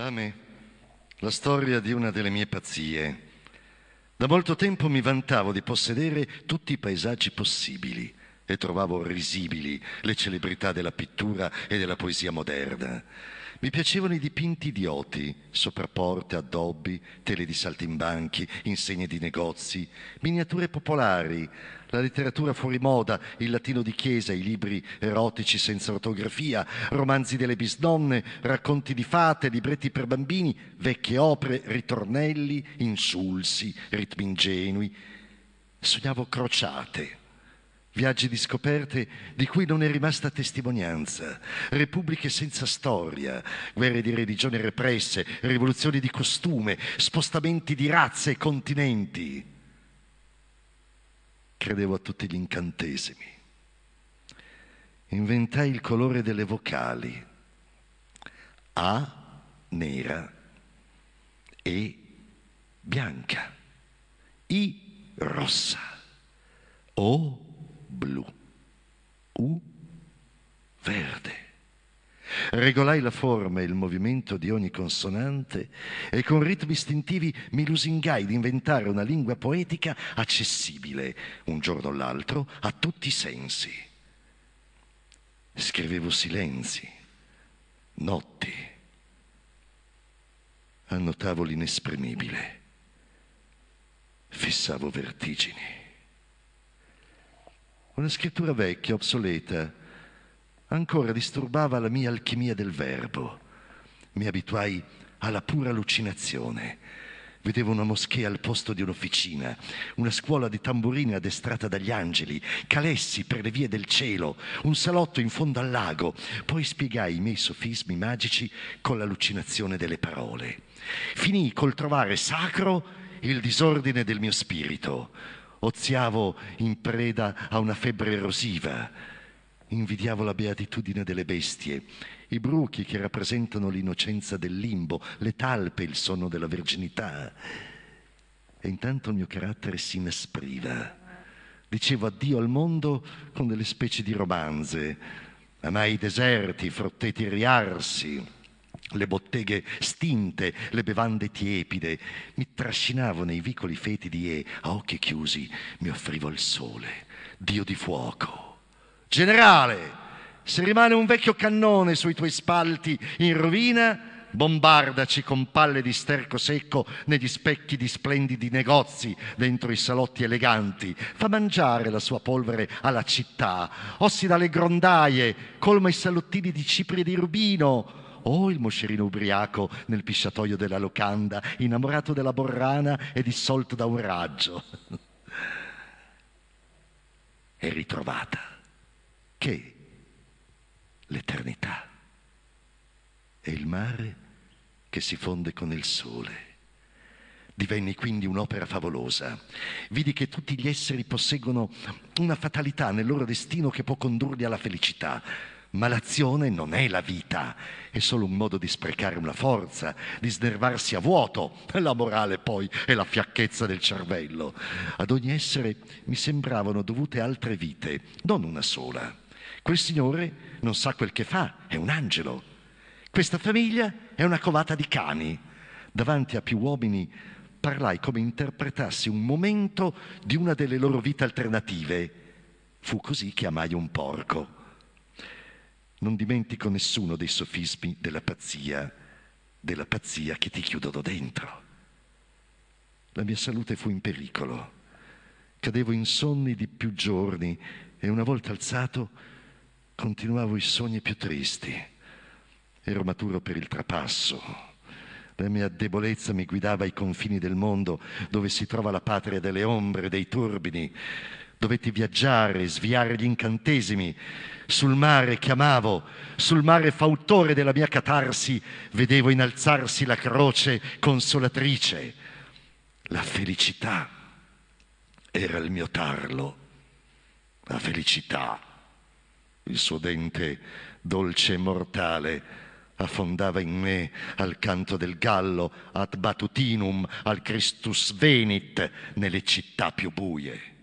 Ame, la storia di una delle mie pazzie. Da molto tempo mi vantavo di possedere tutti i paesaggi possibili, e trovavo risibili le celebrità della pittura e della poesia moderna. Mi piacevano i dipinti idioti, sopra porte, addobbi, tele di saltimbanchi, insegne di negozi, miniature popolari, la letteratura fuori moda, il latino di chiesa, i libri erotici senza ortografia, romanzi delle bisnonne, racconti di fate, libretti per bambini, vecchie opere, ritornelli, insulsi, ritmi ingenui. Sognavo crociate viaggi di scoperte di cui non è rimasta testimonianza, repubbliche senza storia, guerre di religione represse, rivoluzioni di costume, spostamenti di razze e continenti. Credevo a tutti gli incantesimi. Inventai il colore delle vocali. A nera e bianca. I rossa. O blu, U verde. Regolai la forma e il movimento di ogni consonante e con ritmi istintivi mi lusingai di inventare una lingua poetica accessibile, un giorno o l'altro, a tutti i sensi. Scrivevo silenzi, notti, annotavo l'inesprimibile, fissavo vertigini. Una scrittura vecchia, obsoleta, ancora disturbava la mia alchimia del verbo. Mi abituai alla pura allucinazione. Vedevo una moschea al posto di un'officina, una scuola di tamburini addestrata dagli angeli, calessi per le vie del cielo, un salotto in fondo al lago. Poi spiegai i miei sofismi magici con l'allucinazione delle parole. Finì col trovare sacro il disordine del mio spirito, oziavo in preda a una febbre erosiva, invidiavo la beatitudine delle bestie, i bruchi che rappresentano l'innocenza del limbo, le talpe il sonno della verginità. E intanto il mio carattere si inaspriva. Dicevo addio al mondo con delle specie di romanze. Amai i deserti, i frutteti riarsi le botteghe stinte, le bevande tiepide, mi trascinavo nei vicoli fetidi e, a occhi chiusi, mi offrivo il sole, dio di fuoco. Generale, se rimane un vecchio cannone sui tuoi spalti in rovina, bombardaci con palle di sterco secco negli specchi di splendidi negozi dentro i salotti eleganti, fa mangiare la sua polvere alla città, ossida le grondaie, colma i salottini di cipri e di rubino, Oh, il moscerino ubriaco nel pisciatoio della locanda, innamorato della borrana e dissolto da un raggio. È ritrovata che l'eternità è il mare che si fonde con il sole. Divenni quindi un'opera favolosa. Vidi che tutti gli esseri posseggono una fatalità nel loro destino che può condurli alla felicità ma l'azione non è la vita, è solo un modo di sprecare una forza, di snervarsi a vuoto. La morale poi è la fiacchezza del cervello. Ad ogni essere mi sembravano dovute altre vite, non una sola. Quel signore non sa quel che fa, è un angelo. Questa famiglia è una covata di cani. Davanti a più uomini parlai come interpretassi un momento di una delle loro vite alternative. Fu così che amai un porco. Non dimentico nessuno dei sofismi della pazzia, della pazzia che ti chiudono dentro. La mia salute fu in pericolo. Cadevo in sonni di più giorni e una volta alzato continuavo i sogni più tristi. Ero maturo per il trapasso. La mia debolezza mi guidava ai confini del mondo dove si trova la patria delle ombre, dei turbini dovetti viaggiare, sviare gli incantesimi, sul mare chiamavo, sul mare fautore della mia catarsi, vedevo innalzarsi la croce consolatrice. La felicità era il mio tarlo, la felicità. Il suo dente dolce e mortale affondava in me al canto del gallo, ad batutinum, al Christus venit, nelle città più buie.